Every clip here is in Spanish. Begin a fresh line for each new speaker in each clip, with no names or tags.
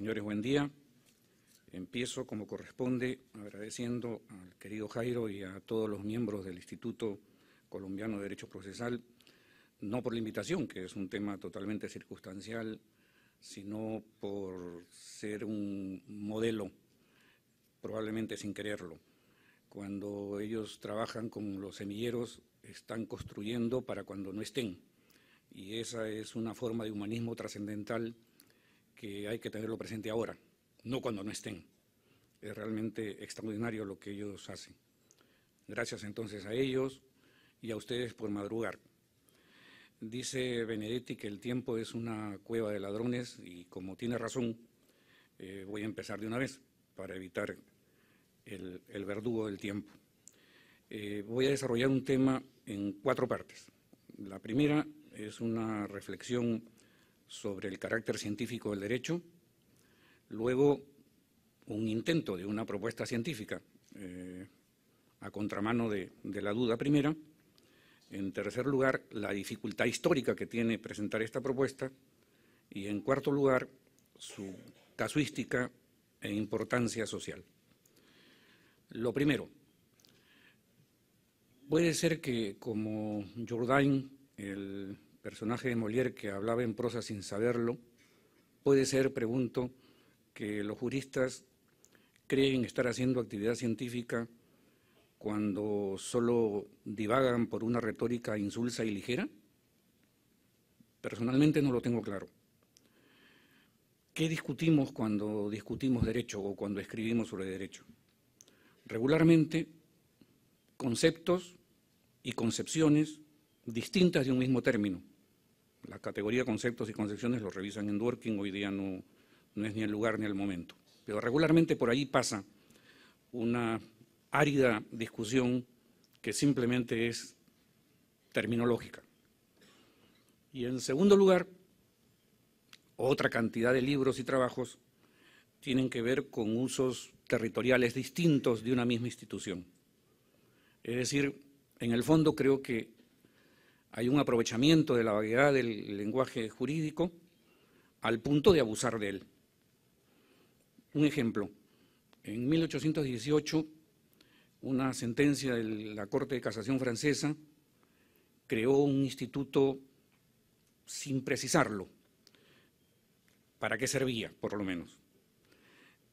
Señores, buen día. Empiezo, como corresponde, agradeciendo al querido Jairo y a todos los miembros del Instituto Colombiano de Derecho Procesal, no por la invitación, que es un tema totalmente circunstancial, sino por ser un modelo, probablemente sin quererlo. Cuando ellos trabajan con los semilleros, están construyendo para cuando no estén. Y esa es una forma de humanismo trascendental que hay que tenerlo presente ahora, no cuando no estén. Es realmente extraordinario lo que ellos hacen. Gracias entonces a ellos y a ustedes por madrugar. Dice Benedetti que el tiempo es una cueva de ladrones y como tiene razón, eh, voy a empezar de una vez para evitar el, verdugo del tiempo. Eh, voy a desarrollar un tema en cuatro partes. La primera es una reflexión sobre el carácter científico del derecho, luego un intento de una propuesta científica eh, a contramano de, la duda primera, en tercer lugar la dificultad histórica que tiene presentar esta propuesta y en cuarto lugar su casuística e importancia social. Lo primero, puede ser que como Jordain, el personaje de Molière que hablaba en prosa sin saberlo, puede ser, pregunto, que los juristas creen estar haciendo actividad científica cuando solo divagan por una retórica insulsa y ligera? Personalmente no lo tengo claro. ¿Qué discutimos cuando discutimos derecho o cuando escribimos sobre derecho? Regularmente, conceptos y concepciones distintas de un mismo término la categoría conceptos y concepciones lo revisan en working hoy día no, no es ni el lugar ni el momento. Pero regularmente por ahí pasa una árida discusión que simplemente es terminológica. Y en segundo lugar, otra cantidad de libros y trabajos tienen que ver con usos territoriales distintos de una misma institución. Es decir, en el fondo creo que hay un aprovechamiento de la vaguedad del lenguaje jurídico al punto de abusar de él. Un ejemplo, en 1818, una sentencia de la Corte de Casación francesa creó un instituto sin precisarlo para qué servía, por lo menos.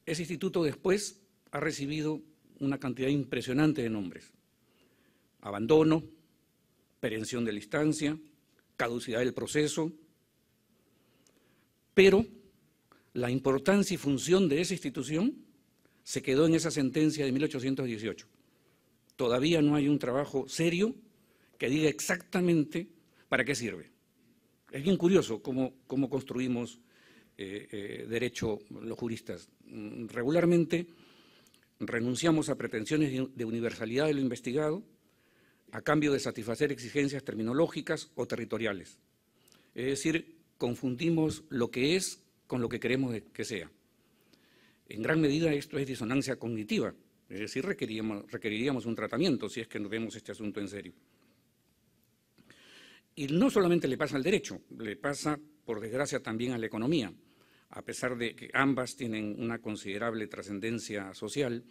Ese instituto después ha recibido una cantidad impresionante de nombres. Abandono, perención de la instancia, caducidad del proceso, pero la importancia y función de esa institución se quedó en esa sentencia de 1818. Todavía no hay un trabajo serio que diga exactamente para qué sirve. Es bien curioso cómo, construimos eh, eh, derecho los juristas. Mm, regularmente renunciamos a pretensiones de universalidad de lo investigado, a cambio de satisfacer exigencias terminológicas o territoriales. Es decir, confundimos lo que es con lo que queremos que sea. En gran medida esto es disonancia cognitiva, es decir, requeriríamos, un tratamiento si es que nos vemos este asunto en serio. Y no solamente le pasa al derecho, le pasa, por desgracia, también a la economía, a pesar de que ambas tienen una considerable trascendencia social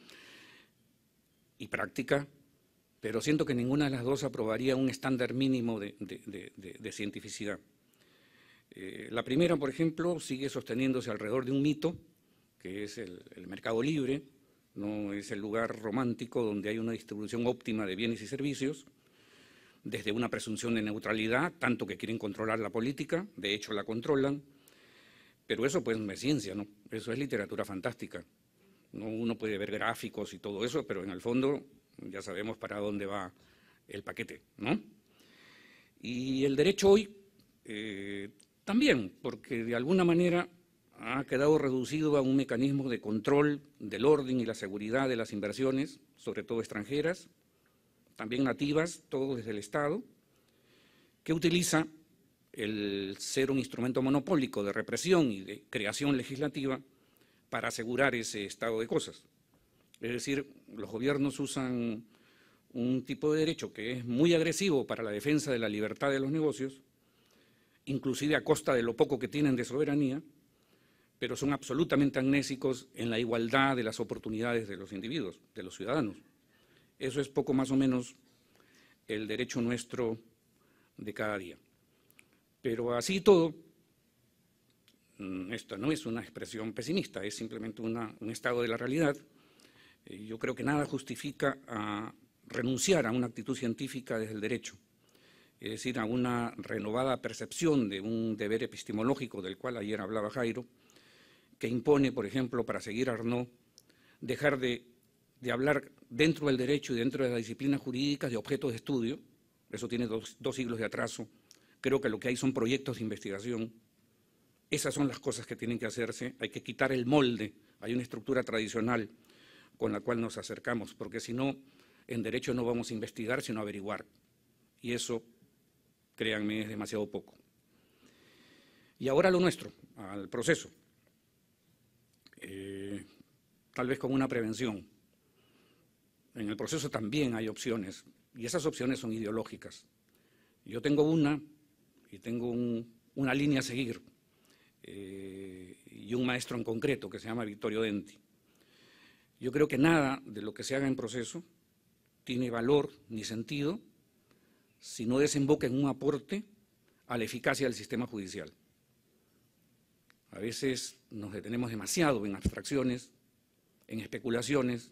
y práctica, pero siento que ninguna de las dos aprobaría un estándar mínimo de, cientificidad. Eh, la primera, por ejemplo, sigue sosteniéndose alrededor de un mito, que es el, mercado libre, no es el lugar romántico donde hay una distribución óptima de bienes y servicios, desde una presunción de neutralidad, tanto que quieren controlar la política, de hecho la controlan, pero eso pues no es ciencia, eso es literatura fantástica. Uno puede ver gráficos y todo eso, pero en el fondo ya sabemos para dónde va el paquete, ¿no? Y el derecho hoy eh, también, porque de alguna manera ha quedado reducido a un mecanismo de control del orden y la seguridad de las inversiones, sobre todo extranjeras, también nativas, todo desde el Estado, que utiliza el ser un instrumento monopólico de represión y de creación legislativa para asegurar ese estado de cosas. Es decir, los gobiernos usan un tipo de derecho que es muy agresivo para la defensa de la libertad de los negocios, inclusive a costa de lo poco que tienen de soberanía, pero son absolutamente amnésicos en la igualdad de las oportunidades de los individuos, de los ciudadanos. Eso es poco más o menos el derecho nuestro de cada día. Pero así todo, mm, esto no es una expresión pesimista, es simplemente un estado de la realidad yo creo que nada justifica a ah, renunciar a una actitud científica desde el derecho, es decir, a una renovada percepción de un deber epistemológico del cual ayer hablaba Jairo, que impone, por ejemplo, para seguir Arnaud, dejar de, hablar dentro del derecho y dentro de las disciplinas jurídicas de objetos de estudio, eso tiene dos, dos siglos de atraso, creo que lo que hay son proyectos de investigación, esas son las cosas que tienen que hacerse, hay que quitar el molde, hay una estructura tradicional con la cual nos acercamos, porque si no, en derecho no vamos a investigar, sino a averiguar. Y eso, créanme, es demasiado poco. Y ahora lo nuestro, al proceso. Eh, tal vez con una prevención. En el proceso también hay opciones, y esas opciones son ideológicas. Yo tengo una y tengo una línea a seguir, eh, y un maestro en concreto que se llama Vittorio Denti. Yo creo que nada de lo que se haga en proceso tiene valor ni sentido si no desemboca en un aporte a la eficacia del sistema judicial. A veces nos detenemos demasiado en abstracciones, en especulaciones,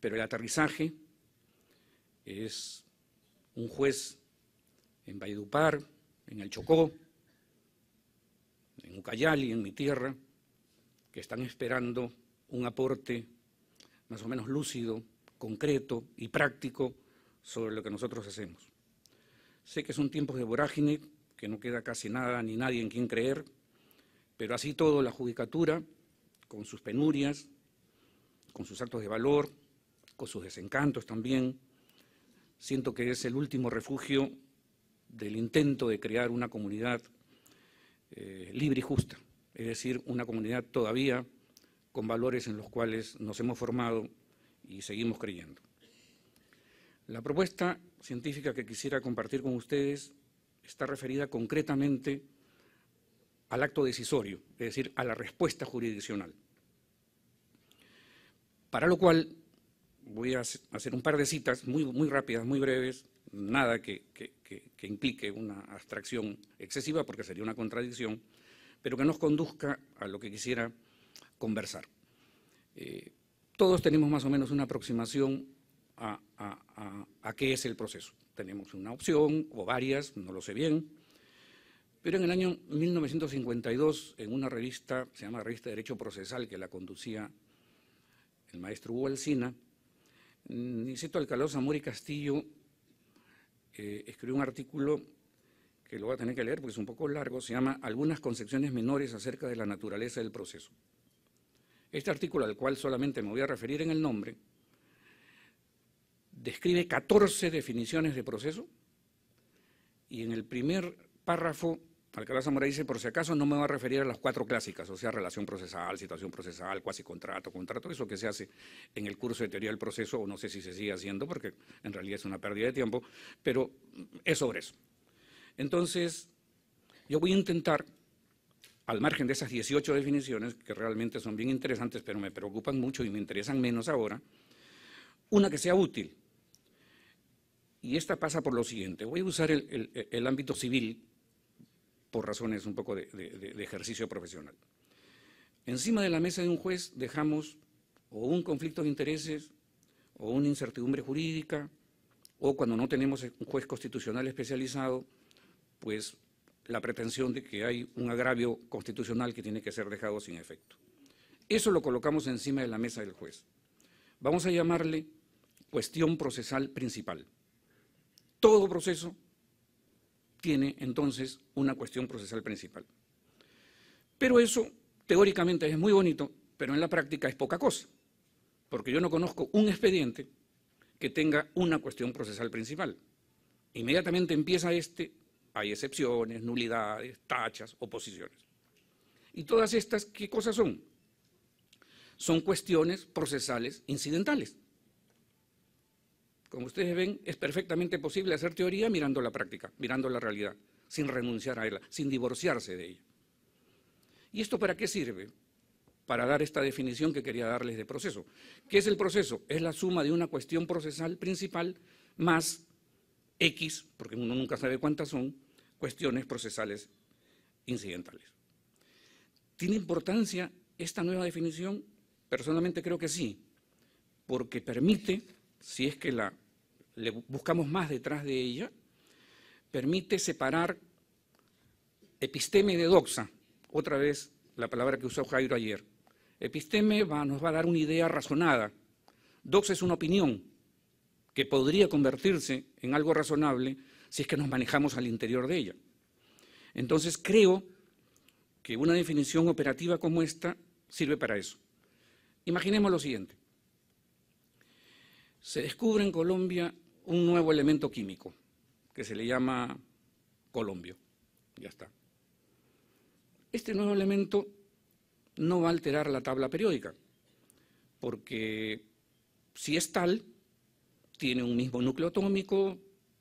pero el aterrizaje es un juez en Valledupar, en el Chocó, en Ucayali, en mi tierra, que están esperando un aporte más o menos lúcido, concreto y práctico sobre lo que nosotros hacemos. Sé que son tiempos de vorágine, que no queda casi nada ni nadie en quien creer, pero así todo la judicatura, con sus penurias, con sus actos de valor, con sus desencantos también, siento que es el último refugio del intento de crear una comunidad eh, libre y justa, es decir, una comunidad todavía con valores en los cuales nos hemos formado y seguimos creyendo. La propuesta científica que quisiera compartir con ustedes está referida concretamente al acto decisorio, es decir, a la respuesta jurisdiccional. Para lo cual voy a hacer un par de citas muy, muy rápidas, muy breves, nada que, que implique una abstracción excesiva porque sería una contradicción, pero que nos conduzca a lo que quisiera conversar. Eh, todos tenemos más o menos una aproximación a, qué es el proceso. Tenemos una opción o varias, no lo sé bien, pero en el año 1952, en una revista, se llama Revista de Derecho Procesal, que la conducía el maestro Hugo Alcina, mm, Niceto Alcalá Zamora y Castillo eh, escribió un artículo que lo voy a tener que leer porque es un poco largo, se llama Algunas concepciones menores acerca de la naturaleza del proceso. Este artículo, al cual solamente me voy a referir en el nombre, describe 14 definiciones de proceso y en el primer párrafo Alcalá Zamora dice, por si acaso no me va a referir a las cuatro clásicas, o sea, relación procesal, situación procesal, cuasi contrato, contrato, eso que se hace en el curso de teoría del proceso, o no sé si se sigue haciendo, porque en realidad es una pérdida de tiempo, pero es sobre eso. Entonces, yo voy a intentar al margen de esas 18 definiciones, que realmente son bien interesantes, pero me preocupan mucho y me interesan menos ahora, una que sea útil. Y esta pasa por lo siguiente. Voy a usar el, ámbito civil por razones un poco de, de ejercicio profesional. Encima de la mesa de un juez dejamos o un conflicto de intereses, o una incertidumbre jurídica, o cuando no tenemos un juez constitucional especializado, pues la pretensión de que hay un agravio constitucional que tiene que ser dejado sin efecto. Eso lo colocamos encima de la mesa del juez. Vamos a llamarle cuestión procesal principal. Todo proceso tiene entonces una cuestión procesal principal. Pero eso teóricamente es muy bonito, pero en la práctica es poca cosa, porque yo no conozco un expediente que tenga una cuestión procesal principal. Inmediatamente empieza este hay excepciones, nulidades, tachas, oposiciones. ¿Y todas estas qué cosas son? Son cuestiones procesales incidentales. Como ustedes ven, es perfectamente posible hacer teoría mirando la práctica, mirando la realidad, sin renunciar a ella, sin divorciarse de ella. ¿Y esto para qué sirve? Para dar esta definición que quería darles de proceso. ¿Qué es el proceso? Es la suma de una cuestión procesal principal más X, porque uno nunca sabe cuántas son, cuestiones procesales incidentales. ¿Tiene importancia esta nueva definición? Personalmente creo que sí, porque permite, si es que la, buscamos más detrás de ella, permite separar episteme de doxa, otra vez la palabra que usó Jairo ayer. Episteme nos va a dar una idea razonada. Doxa es una opinión que podría convertirse en algo razonable si es que nos manejamos al interior de ella. Entonces creo que una definición operativa como esta sirve para eso. Imaginemos lo siguiente. Se descubre en Colombia un nuevo elemento químico que se le llama colombio. Ya está. Este nuevo elemento no va a alterar la tabla periódica, porque si es tal, tiene un mismo núcleo atómico,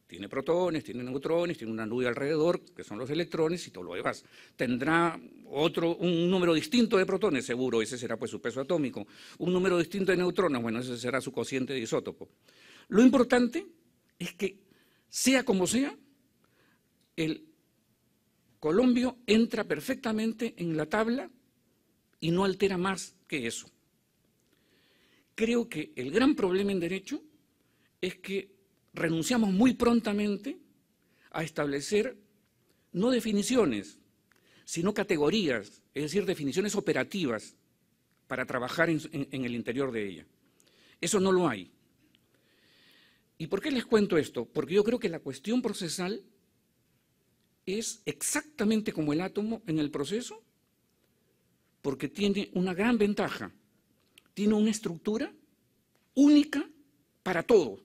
tiene protones, tiene neutrones, tiene una nube alrededor, que son los electrones y todo lo demás. Tendrá otro, un número distinto de protones, seguro, ese será pues su peso atómico. Un número distinto de neutrones, bueno, ese será su cociente de isótopo. Lo importante es que, sea como sea, el colombio entra perfectamente en la tabla y no altera más que eso. Creo que el gran problema en derecho es que renunciamos muy prontamente a establecer no definiciones, sino categorías, es decir, definiciones operativas para trabajar en, el interior de ella. Eso no lo hay. ¿Y por qué les cuento esto? Porque yo creo que la cuestión procesal es exactamente como el átomo en el proceso, porque tiene una gran ventaja. Tiene una estructura única para todo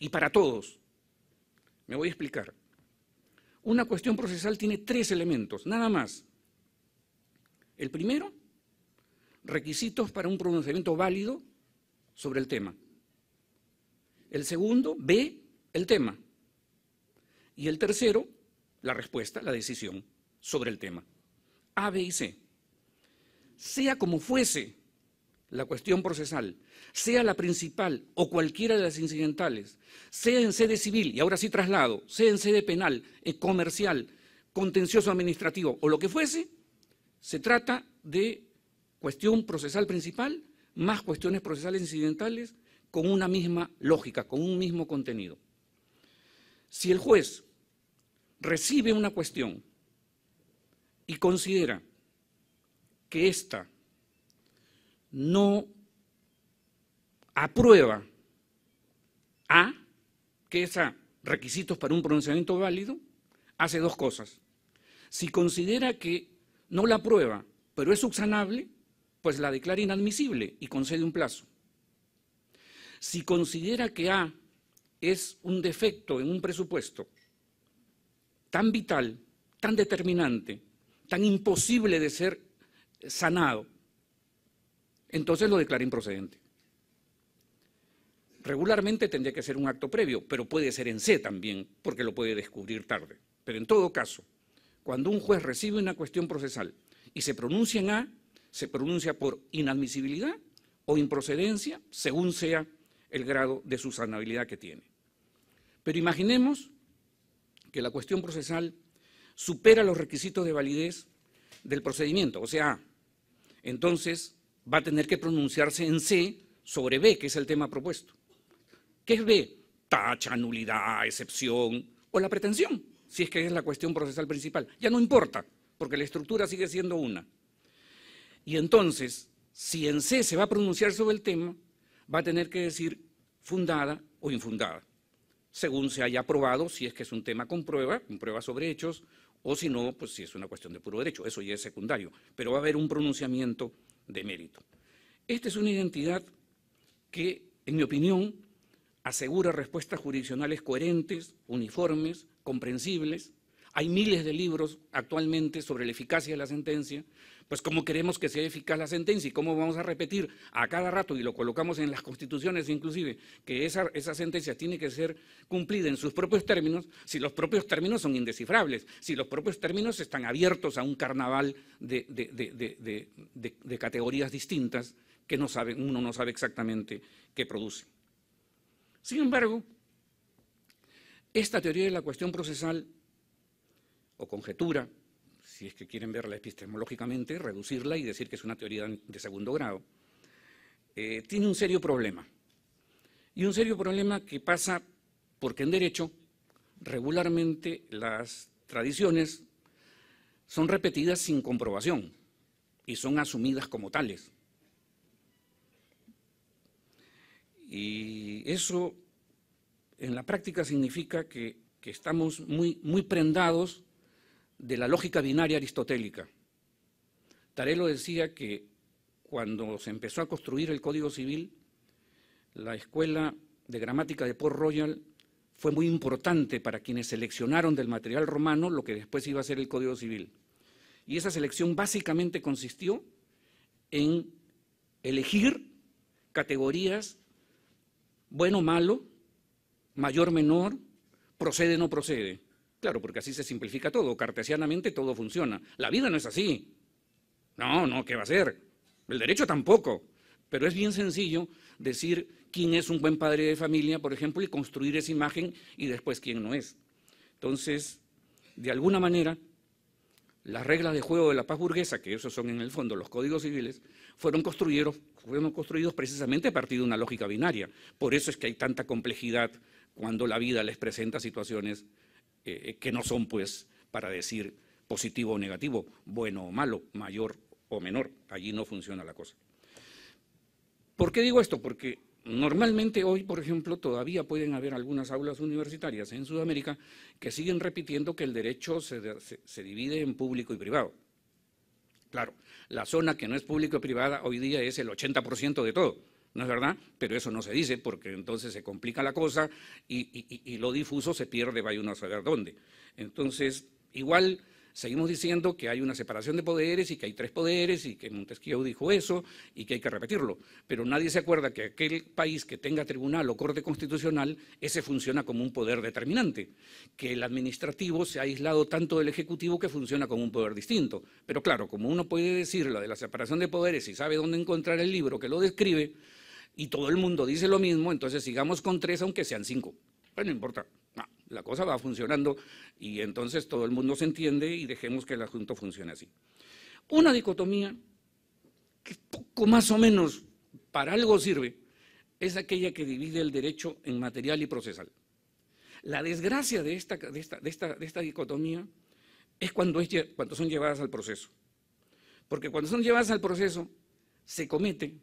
y para todos. Me voy a explicar. Una cuestión procesal tiene tres elementos, nada más. El primero, requisitos para un pronunciamiento válido sobre el tema. El segundo, B, el tema. Y el tercero, la respuesta, la decisión sobre el tema. A, B y C. Sea como fuese la cuestión procesal, sea la principal o cualquiera de las incidentales, sea en sede civil, y ahora sí traslado, sea en sede penal, eh, comercial, contencioso administrativo o lo que fuese, se trata de cuestión procesal principal más cuestiones procesales incidentales con una misma lógica, con un mismo contenido. Si el juez recibe una cuestión y considera que esta no aprueba A, que es a requisitos para un pronunciamiento válido, hace dos cosas. Si considera que no la aprueba, pero es subsanable, pues la declara inadmisible y concede un plazo. Si considera que A es un defecto en un presupuesto tan vital, tan determinante, tan imposible de ser sanado, entonces lo declara improcedente. Regularmente tendría que ser un acto previo, pero puede ser en C también, porque lo puede descubrir tarde. Pero en todo caso, cuando un juez recibe una cuestión procesal y se pronuncia en A, se pronuncia por inadmisibilidad o improcedencia, según sea el grado de susanabilidad que tiene. Pero imaginemos que la cuestión procesal supera los requisitos de validez del procedimiento, o sea, entonces va a tener que pronunciarse en C sobre B, que es el tema propuesto. ¿Qué es B? Tacha, nulidad, excepción o la pretensión, si es que es la cuestión procesal principal. Ya no importa, porque la estructura sigue siendo una. Y entonces, si en C se va a pronunciar sobre el tema, va a tener que decir fundada o infundada, según se haya aprobado, si es que es un tema con prueba, con prueba sobre hechos, o si no, pues si es una cuestión de puro derecho, eso ya es secundario, pero va a haber un pronunciamiento de mérito. Esta es una identidad que, en mi opinión, asegura respuestas jurisdiccionales coherentes, uniformes, comprensibles. Hay miles de libros actualmente sobre la eficacia de la sentencia, pues cómo queremos que sea eficaz la sentencia y cómo vamos a repetir a cada rato, y lo colocamos en las constituciones inclusive, que esa, sentencia tiene que ser cumplida en sus propios términos, si los propios términos son indescifrables, si los propios términos están abiertos a un carnaval de, categorías distintas que no uno no sabe exactamente qué produce. Sin embargo, esta teoría de la cuestión procesal o conjetura si es que quieren verla epistemológicamente, reducirla y decir que es una teoría de segundo grado, eh, tiene un serio problema. Y un serio problema que pasa porque en derecho regularmente las tradiciones son repetidas sin comprobación y son asumidas como tales. Y eso en la práctica significa que, que estamos muy, muy prendados de la lógica binaria aristotélica. Tarelo decía que cuando se empezó a construir el Código Civil, la escuela de gramática de Port Royal fue muy importante para quienes seleccionaron del material romano lo que después iba a ser el Código Civil. Y esa selección básicamente consistió en elegir categorías bueno, malo, mayor, menor, procede, no procede. Claro, porque así se simplifica todo, cartesianamente todo funciona. La vida no es así. No, no, ¿qué va a ser? El derecho tampoco. Pero es bien sencillo decir quién es un buen padre de familia, por ejemplo, y construir esa imagen y después quién no es. Entonces, de alguna manera, las reglas de juego de la paz burguesa, que esos son en el fondo los códigos civiles, fueron construidos, fueron construidos precisamente a partir de una lógica binaria. Por eso es que hay tanta complejidad cuando la vida les presenta situaciones eh, que no son pues para decir positivo o negativo, bueno o malo, mayor o menor. Allí no funciona la cosa. ¿Por qué digo esto? Porque normalmente hoy, por ejemplo, todavía pueden haber algunas aulas universitarias en Sudamérica que siguen repitiendo que el derecho se, divide en público y privado. Claro, la zona que no es público y privada hoy día es el 80% de todo. ¿no es verdad? Pero eso no se dice porque entonces se complica la cosa y, lo difuso se pierde, vaya uno a saber dónde. Entonces, igual seguimos diciendo que hay una separación de poderes y que hay tres poderes y que Montesquieu dijo eso y que hay que repetirlo, pero nadie se acuerda que aquel país que tenga tribunal o corte constitucional, ese funciona como un poder determinante, que el administrativo se ha aislado tanto del ejecutivo que funciona como un poder distinto. Pero claro, como uno puede decir la de la separación de poderes y sabe dónde encontrar el libro que lo describe, y todo el mundo dice lo mismo, entonces sigamos con tres aunque sean cinco. Bueno, no importa, la cosa va funcionando y entonces todo el mundo se entiende y dejemos que el asunto funcione así. Una dicotomía que poco más o menos para algo sirve es aquella que divide el derecho en material y procesal. La desgracia de esta, de esta, de esta dicotomía es cuando, es cuando son llevadas al proceso. Porque cuando son llevadas al proceso, se comete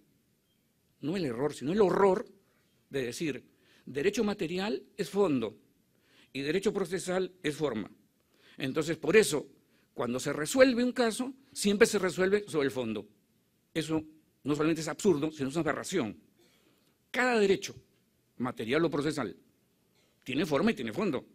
no el error, sino el horror de decir, derecho material es fondo y derecho procesal es forma. Entonces, por eso, cuando se resuelve un caso, siempre se resuelve sobre el fondo. Eso no solamente es absurdo, sino es una aberración. Cada derecho, material o procesal, tiene forma y tiene fondo.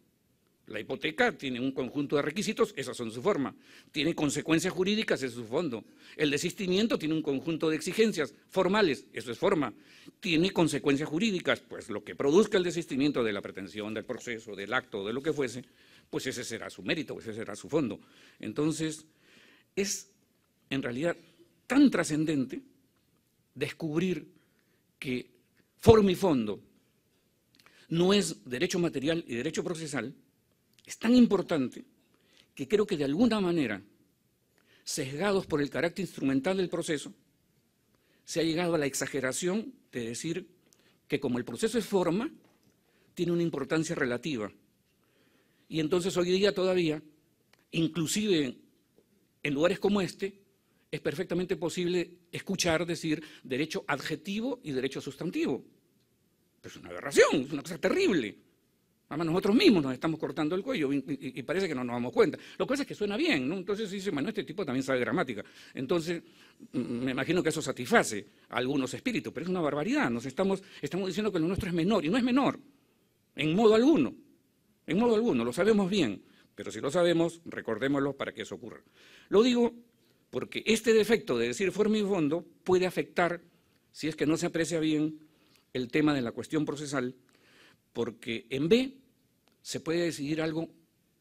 La hipoteca tiene un conjunto de requisitos, esas son su forma. Tiene consecuencias jurídicas, es su fondo. El desistimiento tiene un conjunto de exigencias formales, eso es forma. Tiene consecuencias jurídicas, pues lo que produzca el desistimiento de la pretensión, del proceso, del acto, de lo que fuese, pues ese será su mérito, ese será su fondo. Entonces, es en realidad tan trascendente descubrir que forma y fondo no es derecho material y derecho procesal, es tan importante que creo que de alguna manera, sesgados por el carácter instrumental del proceso, se ha llegado a la exageración de decir que como el proceso es forma, tiene una importancia relativa. Y entonces hoy día todavía, inclusive en lugares como este, es perfectamente posible escuchar decir derecho adjetivo y derecho sustantivo. Es una aberración, es una cosa terrible. Además, nosotros mismos nos estamos cortando el cuello y, parece que no nos damos cuenta. Lo que pasa es que suena bien, ¿no? Entonces dice, bueno, este tipo también sabe gramática. Entonces, mm, me imagino que eso satisface a algunos espíritus, pero es una barbaridad. Nos estamos, estamos diciendo que lo nuestro es menor, y no es menor, en modo alguno. En modo alguno, lo sabemos bien, pero si lo sabemos, recordémoslo para que eso ocurra. Lo digo porque este defecto de decir forma y fondo puede afectar, si es que no se aprecia bien, el tema de la cuestión procesal, porque en B se puede decidir algo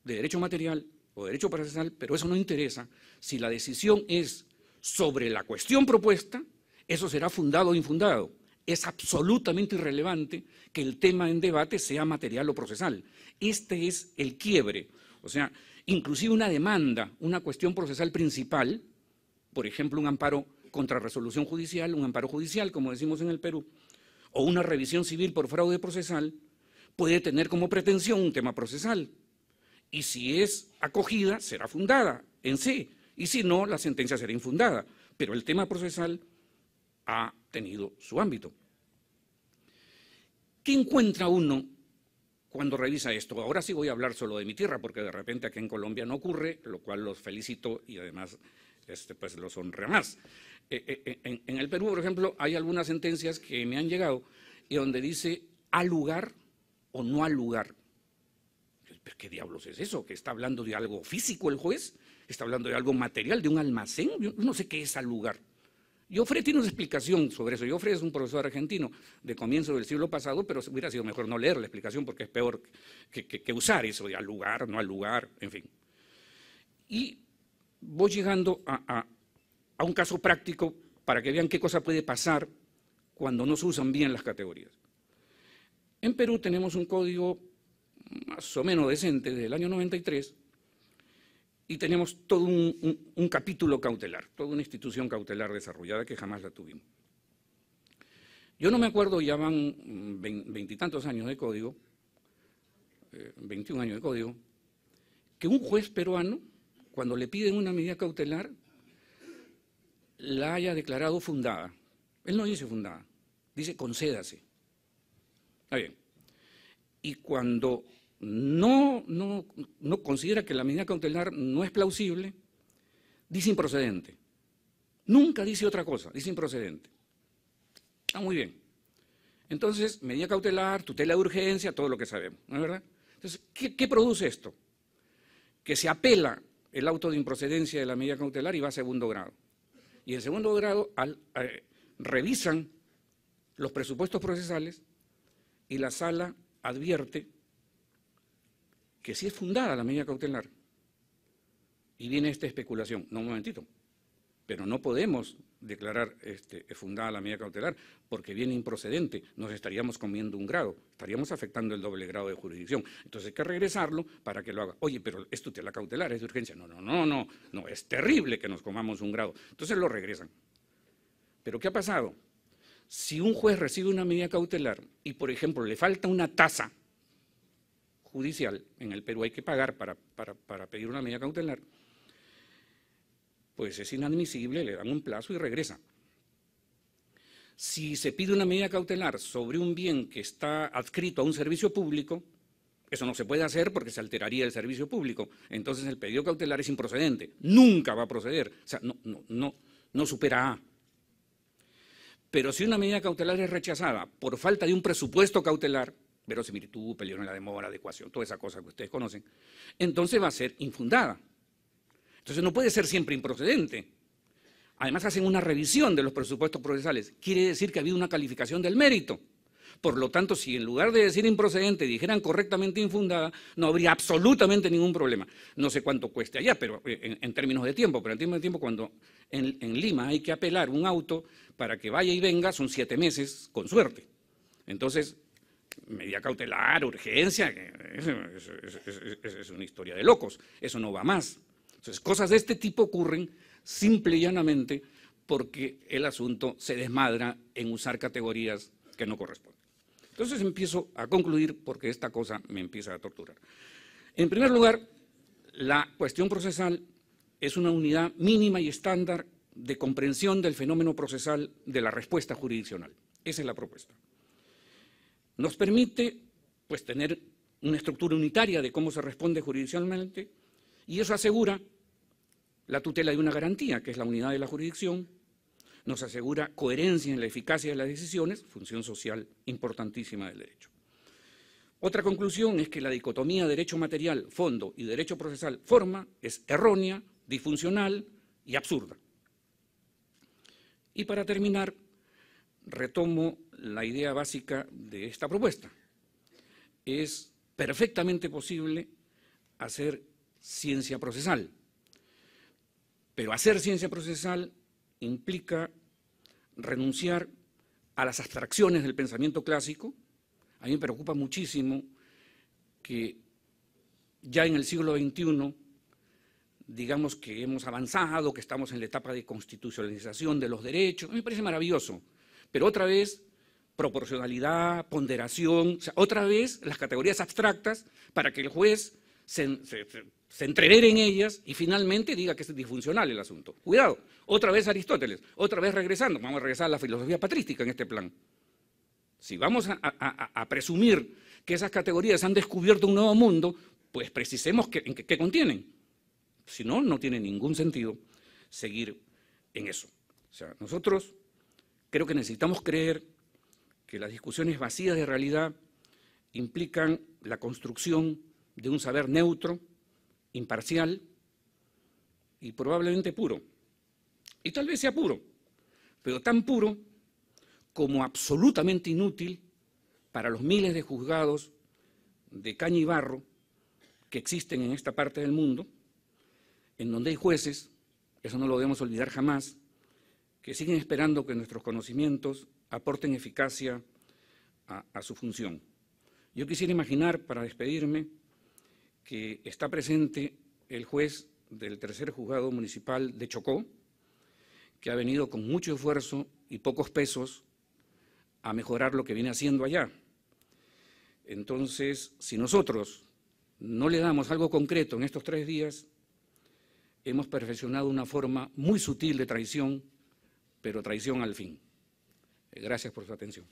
de derecho material o derecho procesal, pero eso no interesa. Si la decisión es sobre la cuestión propuesta, eso será fundado o infundado. Es absolutamente irrelevante que el tema en debate sea material o procesal. Este es el quiebre. O sea, inclusive una demanda, una cuestión procesal principal, por ejemplo, un amparo contra resolución judicial, un amparo judicial, como decimos en el Perú, o una revisión civil por fraude procesal, puede tener como pretensión un tema procesal. Y si es acogida, será fundada en sí. Y si no, la sentencia será infundada. Pero el tema procesal ha tenido su ámbito. ¿Qué encuentra uno cuando revisa esto? Ahora sí voy a hablar solo de mi tierra, porque de repente aquí en Colombia no ocurre, lo cual los felicito y además este, pues, los honra más. Eh, eh, eh, en el Perú, por ejemplo, hay algunas sentencias que me han llegado y donde dice, al lugar o no al lugar. ¿Qué diablos es eso? ¿Que está hablando de algo físico el juez? ¿Está hablando de algo material, de un almacén? Yo no sé qué es al lugar. Yofre tiene una explicación sobre eso. Yofre es un profesor argentino de comienzo del siglo pasado, pero hubiera sido mejor no leer la explicación porque es peor que, usar eso de al lugar, no al lugar, en fin. Y voy llegando a un caso práctico para que vean qué cosa puede pasar cuando no se usan bien las categorías. En Perú tenemos un código más o menos decente del año 93 y tenemos todo un, capítulo cautelar, toda una institución cautelar desarrollada que jamás la tuvimos. Yo no me acuerdo, ya van veintitantos años de código, eh, veintiún años de código, que un juez peruano, cuando le piden una medida cautelar, la haya declarado fundada. Él no dice fundada, dice concédase. Está bien. Y cuando no, considera que la medida cautelar no es plausible, dice improcedente. Nunca dice otra cosa, dice improcedente. Está muy bien. Entonces, medida cautelar, tutela de urgencia, todo lo que sabemos, ¿no es verdad? Entonces, ¿qué, produce esto? Que se apela el auto de improcedencia de la medida cautelar y va a segundo grado. Y en segundo grado eh, revisan los presupuestos procesales y la sala advierte que sí es fundada la medida cautelar. Y viene esta especulación, no un momentito, pero no podemos declarar este, fundada la medida cautelar porque viene improcedente, nos estaríamos comiendo un grado, estaríamos afectando el doble grado de jurisdicción. Entonces hay que regresarlo para que lo haga. Oye, pero esto es la cautelar, es de urgencia. No, no, no, no, no, es terrible que nos comamos un grado. Entonces lo regresan. Pero ¿qué ha pasado? si un juez recibe una medida cautelar y, por ejemplo, le falta una tasa judicial, en el Perú hay que pagar para, pedir una medida cautelar, pues es inadmisible, le dan un plazo y regresa. Si se pide una medida cautelar sobre un bien que está adscrito a un servicio público, eso no se puede hacer porque se alteraría el servicio público. Entonces el pedido cautelar es improcedente. Nunca va a proceder. O sea, no, no, no, no supera A. Pero si una medida cautelar es rechazada por falta de un presupuesto cautelar, verosimilitud, peligro en la demora, adecuación, toda esa cosa que ustedes conocen, entonces va a ser infundada. Entonces no puede ser siempre improcedente. Además hacen una revisión de los presupuestos procesales. Quiere decir que ha habido una calificación del mérito. Por lo tanto, si en lugar de decir improcedente dijeran correctamente infundada, no habría absolutamente ningún problema. No sé cuánto cueste allá, pero eh, en, términos de tiempo, pero en términos de tiempo, cuando en, Lima hay que apelar un auto para que vaya y venga, son siete meses, con suerte. Entonces, media cautelar, urgencia, eh, es, es, una historia de locos, eso no va más. Entonces, cosas de este tipo ocurren simple y llanamente porque el asunto se desmadra en usar categorías que no corresponden. Entonces empiezo a concluir porque esta cosa me empieza a torturar. En primer lugar, la cuestión procesal es una unidad mínima y estándar de comprensión del fenómeno procesal de la respuesta jurisdiccional. Esa es la propuesta. Nos permite pues, tener una estructura unitaria de cómo se responde jurisdiccionalmente y eso asegura la tutela de una garantía, que es la unidad de la jurisdicción, nos asegura coherencia en la eficacia de las decisiones, función social importantísima del derecho. Otra conclusión es que la dicotomía derecho material, fondo y derecho procesal, forma, es errónea, disfuncional y absurda. Y para terminar, retomo la idea básica de esta propuesta. Es perfectamente posible hacer ciencia procesal, pero hacer ciencia procesal implica renunciar a las abstracciones del pensamiento clásico. A mí me preocupa muchísimo que ya en el siglo XXI, digamos que hemos avanzado, que estamos en la etapa de constitucionalización de los derechos, a mí me parece maravilloso, pero otra vez proporcionalidad, ponderación, otra vez las categorías abstractas para que el juez se, se, en ellas y finalmente diga que es disfuncional el asunto. Cuidado, otra vez Aristóteles, otra vez regresando, vamos a regresar a la filosofía patrística en este plan. Si vamos a, presumir que esas categorías han descubierto un nuevo mundo, pues precisemos qué que contienen. Si no, no tiene ningún sentido seguir en eso. O sea, nosotros creo que necesitamos creer que las discusiones vacías de realidad implican la construcción de un saber neutro, imparcial y probablemente puro. Y tal vez sea puro, pero tan puro como absolutamente inútil para los miles de juzgados de caña y barro que existen en esta parte del mundo, en donde hay jueces, eso no lo debemos olvidar jamás, que siguen esperando que nuestros conocimientos aporten eficacia a, a su función. Yo quisiera imaginar, para despedirme, que está presente el juez del tercer juzgado municipal de Chocó, que ha venido con mucho esfuerzo y pocos pesos a mejorar lo que viene haciendo allá. Entonces, si nosotros no le damos algo concreto en estos tres días, hemos perfeccionado una forma muy sutil de traición, pero traición al fin. Gracias por su atención.